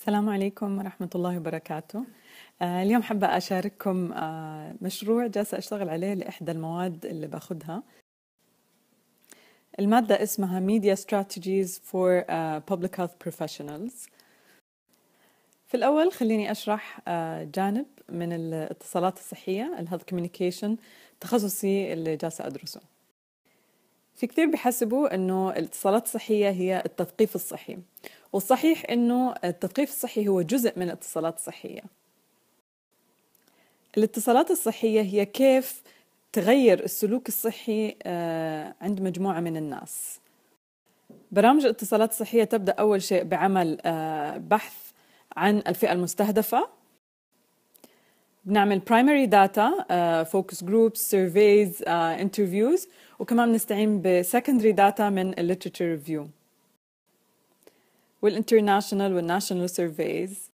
السلام عليكم ورحمة الله وبركاته آه، اليوم حابة أشارككم آه، مشروع جالسة أشتغل عليه لإحدى المواد اللي باخدها المادة اسمها Media Strategies for آه، Public Health Professionals في الأول خليني أشرح جانب من الاتصالات الصحية الهيلث كوميونيكيشن تخصصي اللي جالسة أدرسه في كثير بحسبوا انه الاتصالات الصحيه هي التثقيف الصحي والصحيح انه التثقيف الصحي هو جزء من الاتصالات الصحيه الاتصالات الصحيه هي كيف تغير السلوك الصحي آه، عند مجموعه من الناس برامج الاتصالات الصحيه تبدا اول شيء بعمل آه، بحث عن الفئه المستهدفه بنعمل primary data, uh, focus groups, surveys, uh, interviews وكمان بنستعين بسكندري داتا من الليترتشر ريفيو والانترناشونال والناشونال سيرفيز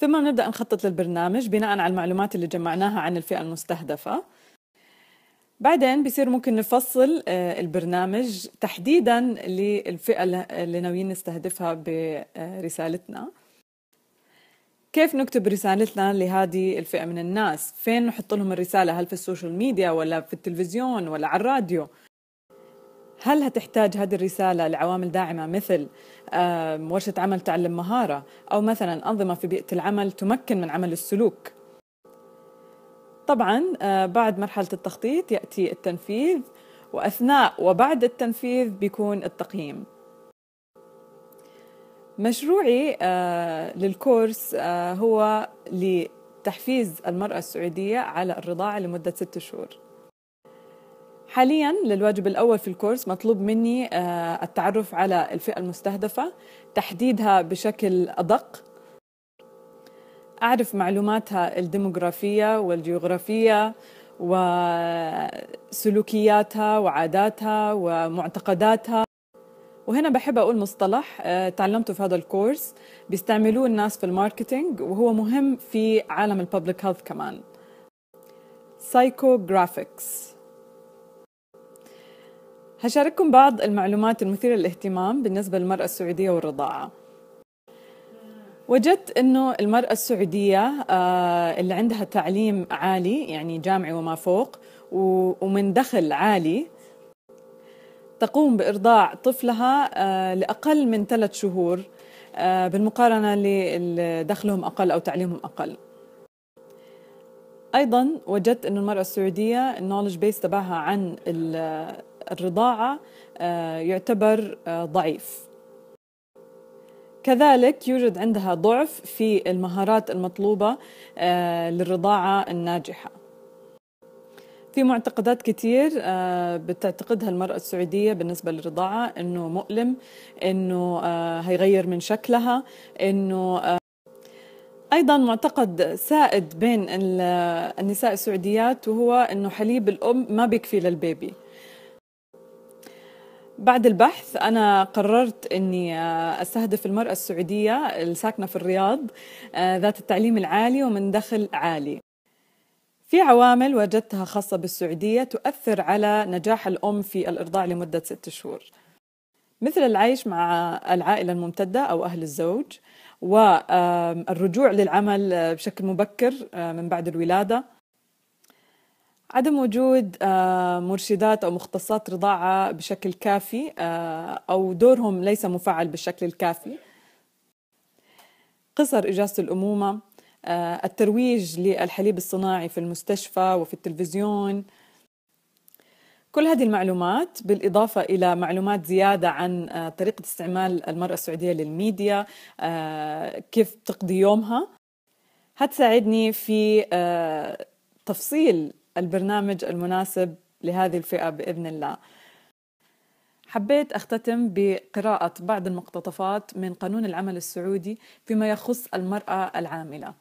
ثم بنبدا نخطط للبرنامج بناء على المعلومات اللي جمعناها عن الفئه المستهدفه بعدين بصير ممكن نفصل آه، البرنامج تحديدا للفئه اللي ناويين نستهدفها برسالتنا كيف نكتب رسالتنا لهذه الفئة من الناس فين نحط لهم الرسالة هل في السوشيال ميديا ولا في التلفزيون ولا على الراديو هل هتحتاج هذه الرسالة لعوامل داعمة مثل ورشة عمل تعلم مهارة أو مثلا أنظمة في بيئة العمل تمكن من عمل السلوك طبعا آه، بعد مرحلة التخطيط يأتي التنفيذ وأثناء وبعد التنفيذ بيكون التقييم مشروعي آه، للكورس آه، هو لتحفيز المرأة السعودية على الرضاعة لمدة ست شهور حاليا للواجب الأول في الكورس مطلوب مني آه، التعرف على الفئة المستهدفة تحديدها بشكل أدق أعرف معلوماتها الديموغرافية والجيوغرافية وسلوكياتها وعاداتها ومعتقداتها وهنا بحب اقول مصطلح آه، تعلمته في هذا الكورس بيستعملوه الناس في الماركتينج وهو مهم في عالم الببليك هيلث كمان سايكوغرافيكس هشارككم بعض المعلومات المثيرة للاهتمام بالنسبة للمرأة السعودية والرضاعة وجدت انه المرأة السعودية آه، اللي عندها تعليم عالي يعني جامعي وما فوق ومن دخل عالي تقوم بإرضاع طفلها آه، لأقل من ثلاث شهور آه، بالمقارنة لدخلهم أقل أو تعليمهم أقل أيضا وجدت أن المرأة السعودية النولج بيس تبعها عن الرضاعة آه، يعتبر ضعيف كذلك يوجد عندها ضعف في المهارات المطلوبة للرضاعة الناجحة في معتقدات كتير آه، بتعتقدها المرأة السعودية بالنسبة للرضاعة إنه مؤلم إنه آه، هيغير من شكلها إنه آه، ايضا معتقد سائد بين النساء السعوديات وهو انه حليب الام ما بيكفي للبيبي بعد البحث أنا قررت أني أستهدف المرأة السعودية الساكنة في الرياض ذات التعليم العالي ومن دخل عالي في عوامل وجدتها خاصة بالسعودية تؤثر على نجاح الأم في الإرضاع لمدة ست شهور مثل العيش مع العائلة الممتدة أو أهل الزوج والرجوع للعمل بشكل مبكر آه، من بعد الولادة عدم وجود آه، مرشدات أو مختصات رضاعة بشكل كافي آه، أو دورهم ليس مفعل بالشكل الكافي قصر إجازة الأمومة آه، الترويج للحليب الصناعي في المستشفى وفي التلفزيون كل هذه المعلومات بالإضافة إلى معلومات زيادة عن آه، طريقة استعمال المرأة السعودية للميديا آه، كيف تقضي يومها هتساعدني في تفصيل البرنامج المناسب لهذه الفئة بإذن الله حبيت أختتم بقراءة بعض المقتطفات من قانون العمل السعودي فيما يخص المرأة العاملة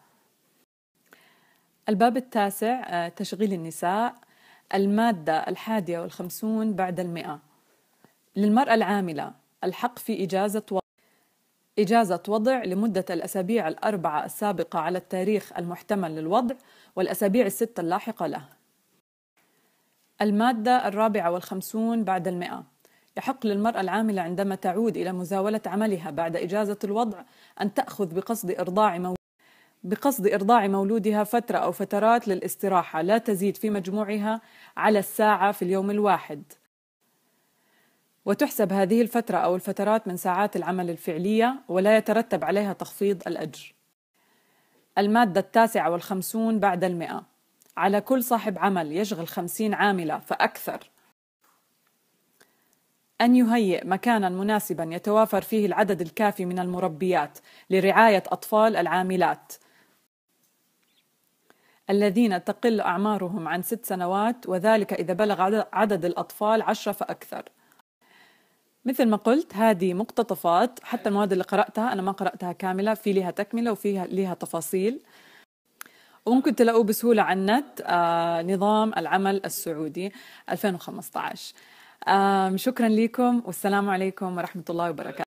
الباب التاسع آه، تشغيل النساء المادة الحادية والخمسون بعد المئة للمرأة العاملة الحق في إجازة وضع إجازة وضع لمدة الأسابيع الأربعة السابقة على التاريخ المحتمل للوضع والأسابيع الستة اللاحقة له المادة الرابعة والخمسون بعد المئة يحق للمرأة العاملة عندما تعود إلى مزاولة عملها بعد إجازة الوضع أن تأخذ بقصد إرضاع مو بقصد إرضاع مولودها فترة أو فترات للاستراحة لا تزيد في مجموعها على الساعة في اليوم الواحد وتحسب هذه الفترة أو الفترات من ساعات العمل الفعلية ولا يترتب عليها تخفيض الأجر المادة التاسعة والخمسون بعد المئة على كل صاحب عمل يشغل خمسين عاملة فأكثر أن يهيئ مكانا مناسبا يتوافر فيه العدد الكافي من المربيات لرعاية أطفال العاملات الذين تقل أعمارهم عن ست سنوات وذلك إذا بلغ عدد الأطفال عشرة فأكثر مثل ما قلت هذه مقتطفات حتى المواد اللي قرأتها أنا ما قرأتها كاملة في لها تكملة وفيها لها تفاصيل وممكن تلاقوه بسهولة على النت آه نظام العمل السعودي 2015 آه شكرا لكم والسلام عليكم ورحمة الله وبركاته